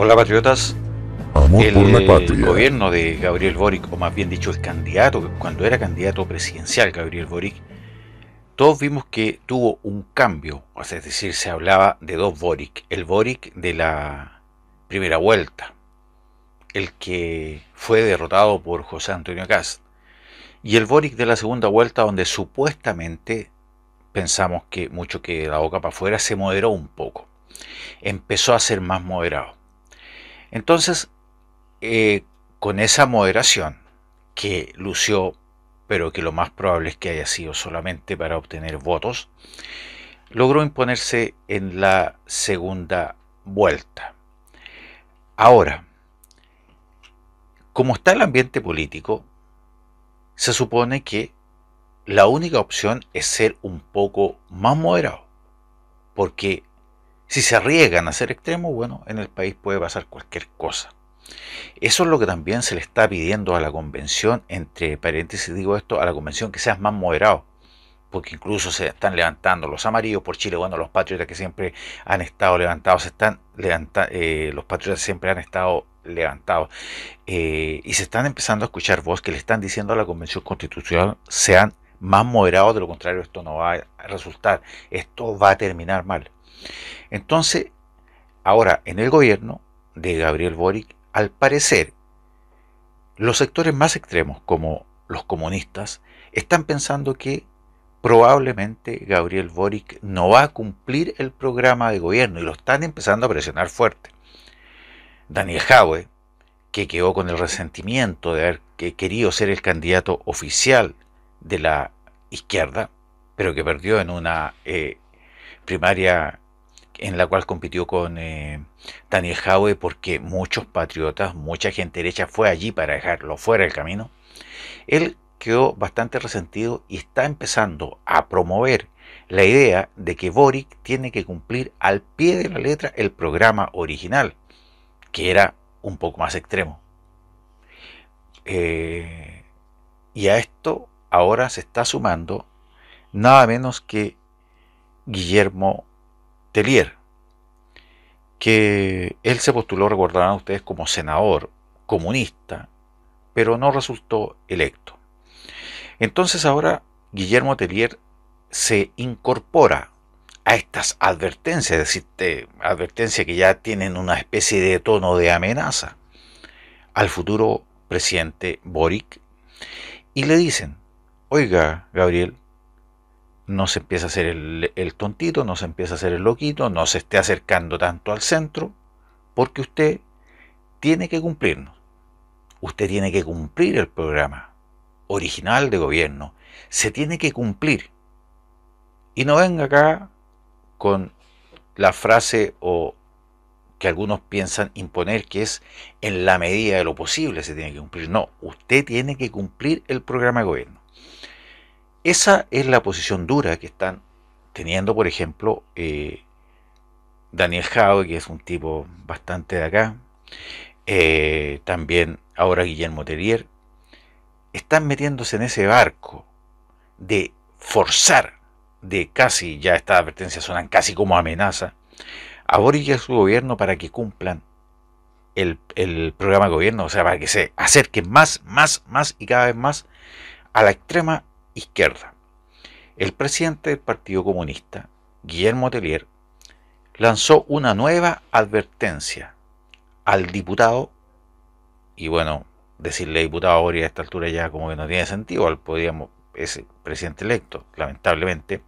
Hola patriotas. el gobierno de Gabriel Boric, o más bien dicho, el candidato, cuando era candidato presidencial Gabriel Boric, todos vimos que tuvo un cambio, es decir, se hablaba de dos Boric, el Boric de la primera vuelta, el que fue derrotado por José Antonio Cast, y el Boric de la segunda vuelta donde supuestamente pensamos que mucho que la boca para afuera se moderó un poco, empezó a ser más moderado. Entonces, eh, con esa moderación que lució, pero que lo más probable es que haya sido solamente para obtener votos, logró imponerse en la segunda vuelta. Ahora, como está el ambiente político, se supone que la única opción es ser un poco más moderado, porque si se arriesgan a ser extremos, bueno, en el país puede pasar cualquier cosa. Eso es lo que también se le está pidiendo a la convención, entre paréntesis digo esto, a la convención que seas más moderado, porque incluso se están levantando los amarillos por Chile, bueno, los patriotas que siempre han estado levantados, están levanta, eh, los patriotas siempre han estado levantados, eh, y se están empezando a escuchar voz que le están diciendo a la convención constitucional, sean más moderado, de lo contrario esto no va a resultar, esto va a terminar mal. Entonces, ahora en el gobierno de Gabriel Boric, al parecer, los sectores más extremos, como los comunistas, están pensando que probablemente Gabriel Boric no va a cumplir el programa de gobierno y lo están empezando a presionar fuerte. Daniel Jaue, que quedó con el resentimiento de haber querido ser el candidato oficial de la izquierda, pero que perdió en una eh, primaria en la cual compitió con eh, Daniel Jaue porque muchos patriotas, mucha gente derecha fue allí para dejarlo fuera del camino. Él quedó bastante resentido y está empezando a promover la idea de que Boric tiene que cumplir al pie de la letra el programa original, que era un poco más extremo. Eh, y a esto ahora se está sumando nada menos que Guillermo Tellier, que él se postuló, recordarán ustedes, como senador comunista, pero no resultó electo. Entonces ahora Guillermo Tellier se incorpora a estas advertencias, es decir, advertencias que ya tienen una especie de tono de amenaza al futuro presidente Boric, y le dicen, oiga, Gabriel, no se empieza a hacer el, tontito, no se empieza a hacer el loquito, no se esté acercando tanto al centro, porque usted tiene que cumplirnos. Usted tiene que cumplir el programa original de gobierno. Se tiene que cumplir. Y no venga acá con la frase o que algunos piensan imponer que es en la medida de lo posible se tiene que cumplir. No, usted tiene que cumplir el programa de gobierno. Esa es la posición dura que están teniendo, por ejemplo, eh, Daniel Jao, que es un tipo bastante de acá, eh, también ahora Guillermo Terrier, están metiéndose en ese barco de forzar, de casi, ya estas advertencias suenan casi como amenaza, a Boris y a su gobierno para que cumplan el, el, programa de gobierno, o sea, para que se acerquen más, más, más y cada vez más a la extrema izquierda. El presidente del Partido Comunista, Guillermo Tellier, lanzó una nueva advertencia al diputado, y bueno, decirle diputado ahora a esta altura ya como que no tiene sentido, al podríamos, ese presidente electo, lamentablemente,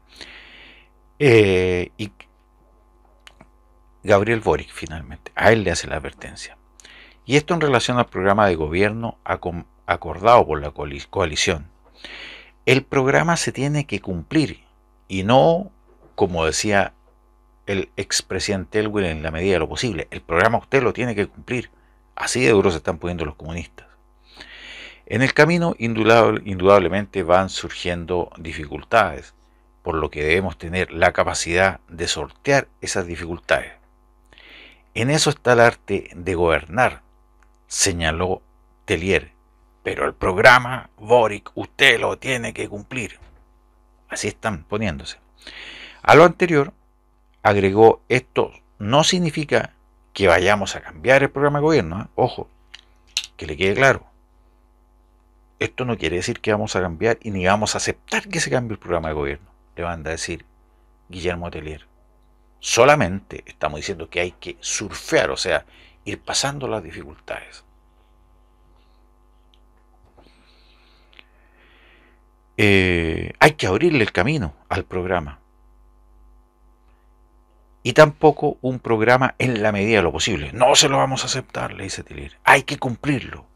eh, y Gabriel Boric finalmente, a él le hace la advertencia. Y esto en relación al programa de gobierno acordado por la coalición, el programa se tiene que cumplir y no, como decía el expresidente Elwin en la medida de lo posible, el programa usted lo tiene que cumplir. Así de duro se están poniendo los comunistas. En el camino indudablemente van surgiendo dificultades, por lo que debemos tener la capacidad de sortear esas dificultades. En eso está el arte de gobernar, señaló Telier, pero el programa Boric usted lo tiene que cumplir. Así están poniéndose. A lo anterior, agregó, esto no significa que vayamos a cambiar el programa de gobierno. ¿eh? Ojo, que le quede claro. Esto no quiere decir que vamos a cambiar y ni vamos a aceptar que se cambie el programa de gobierno. Le van a decir Guillermo Telier. Solamente estamos diciendo que hay que surfear, o sea, ir pasando las dificultades. Eh, hay que abrirle el camino al programa. Y tampoco un programa en la medida de lo posible. No se lo vamos a aceptar, le dice Tilir. Hay que cumplirlo.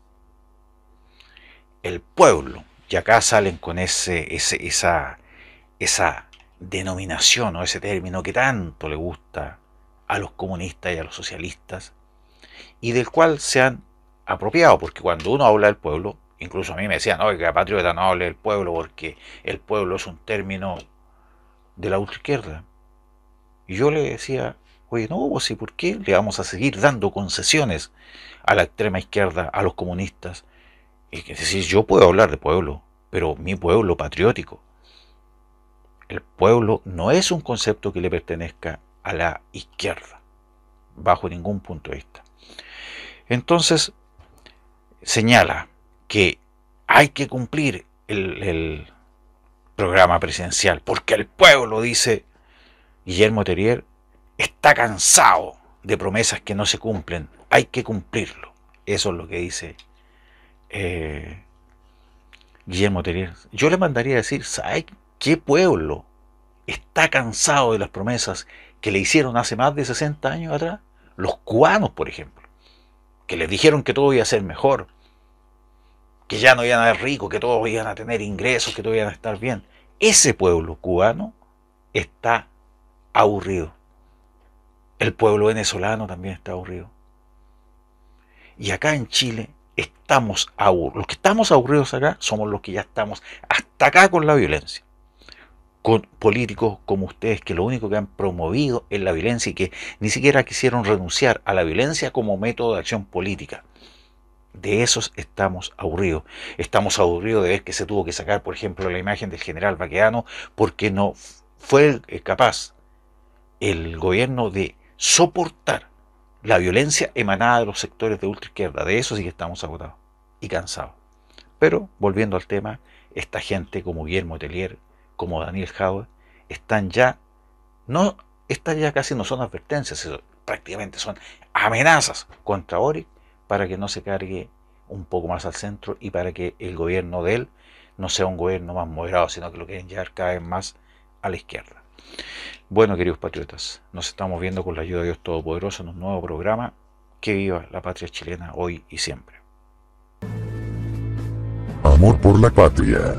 El pueblo. Y acá salen con ese esa, esa denominación o ese término que tanto le gusta a los comunistas y a los socialistas y del cual se han apropiado, porque cuando uno habla del pueblo, Incluso a mí me decían, la patriota, no hable del pueblo porque el pueblo es un término de la ultraizquierda. Y yo le decía, oye, no, vos pues sí, por qué le vamos a seguir dando concesiones a la extrema izquierda, a los comunistas. Es decir, yo puedo hablar de pueblo, pero mi pueblo patriótico. El pueblo no es un concepto que le pertenezca a la izquierda, bajo ningún punto de vista. Entonces, señala que hay que cumplir el, programa presidencial, porque el pueblo, dice Guillermo Terrier, está cansado de promesas que no se cumplen, hay que cumplirlo. Eso es lo que dice eh, Guillermo Terrier. Yo le mandaría a decir, ¿sabe qué pueblo está cansado de las promesas que le hicieron hace más de 60 años atrás? Los cubanos, por ejemplo, que les dijeron que todo iba a ser mejor, que ya no iban a ser ricos, que todos iban a tener ingresos, que todos iban a estar bien. Ese pueblo cubano está aburrido. El pueblo venezolano también está aburrido. Y acá en Chile estamos aburridos. Los que estamos aburridos acá somos los que ya estamos hasta acá con la violencia. Con políticos como ustedes que lo único que han promovido es la violencia y que ni siquiera quisieron renunciar a la violencia como método de acción política de esos estamos aburridos. Estamos aburridos de ver que se tuvo que sacar, por ejemplo, la imagen del general Baqueano porque no fue eh, capaz el gobierno de soportar la violencia emanada de los sectores de ultra izquierda. De eso sí que estamos agotados y cansados. Pero, volviendo al tema, esta gente como Guillermo Tellier, como Daniel Jauer, están ya, no, estas ya casi no son advertencias, prácticamente son amenazas contra Ori para que no se cargue un poco más al centro y para que el gobierno de él no sea un gobierno más moderado, sino que lo quieren llevar cada vez más a la izquierda. Bueno, queridos patriotas, nos estamos viendo con la ayuda de Dios Todopoderoso en un nuevo programa. Que viva la patria chilena hoy y siempre. Amor por la patria.